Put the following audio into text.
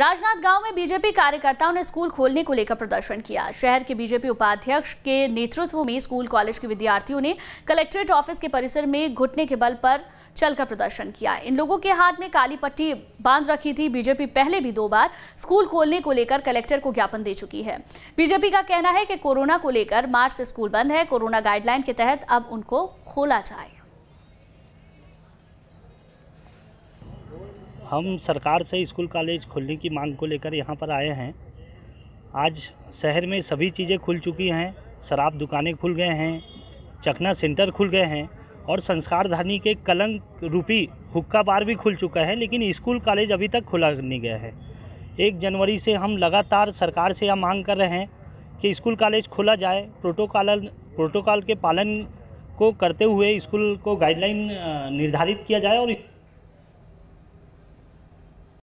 राजनाथ गांव में बीजेपी कार्यकर्ताओं ने स्कूल खोलने को लेकर प्रदर्शन किया शहर के बीजेपी उपाध्यक्ष के नेतृत्व में स्कूल कॉलेज के विद्यार्थियों ने कलेक्ट्रेट ऑफिस के परिसर में घुटने के बल पर चलकर प्रदर्शन किया इन लोगों के हाथ में काली पट्टी बांध रखी थी बीजेपी पहले भी दो बार स्कूल खोलने को लेकर कलेक्टर को ज्ञापन दे चुकी है बीजेपी का कहना है कि कोरोना को लेकर मार्च से स्कूल बंद है कोरोना गाइडलाइन के तहत अब उनको खोला जाए हम सरकार से स्कूल कॉलेज खोलने की मांग को लेकर यहाँ पर आए हैं आज शहर में सभी चीज़ें खुल चुकी हैं शराब दुकानें खुल गए हैं चकना सेंटर खुल गए हैं और संस्कारधानी के कलंक रूपी हुक्का बार भी खुल चुका है लेकिन स्कूल कॉलेज अभी तक खुला नहीं गया है एक जनवरी से हम लगातार सरकार से यह मांग कर रहे हैं कि स्कूल कॉलेज खोला जाए प्रोटोकॉल प्रोटोकॉल के पालन को करते हुए स्कूल को गाइडलाइन निर्धारित किया जाए और